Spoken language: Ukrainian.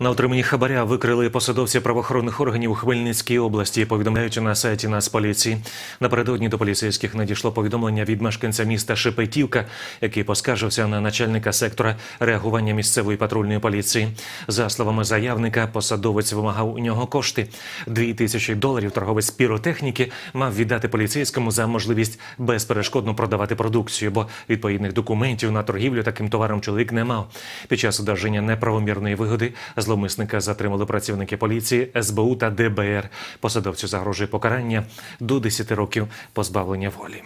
На отриманні хабаря викрили посадовці правоохоронних органів у Хмельницькій області, повідомляючи на сайті Нацполіції. Напередодні до поліцейських надійшло повідомлення від мешканця міста Шепетівка, який поскаржився на начальника сектора реагування місцевої патрульної поліції. За словами заявника, посадовець вимагав у нього кошти. Дві тисячі доларів торговець піротехніки мав віддати поліцейському за можливість безперешкодно продавати продукцію, бо відповідних документів на торгівлю таким товаром чоловік не мав. Під час одержання неправомірної вигоди з Зловмисника затримали працівники поліції, СБУ та ДБР. Посадовцю загрожує покарання до 10 років позбавлення волі.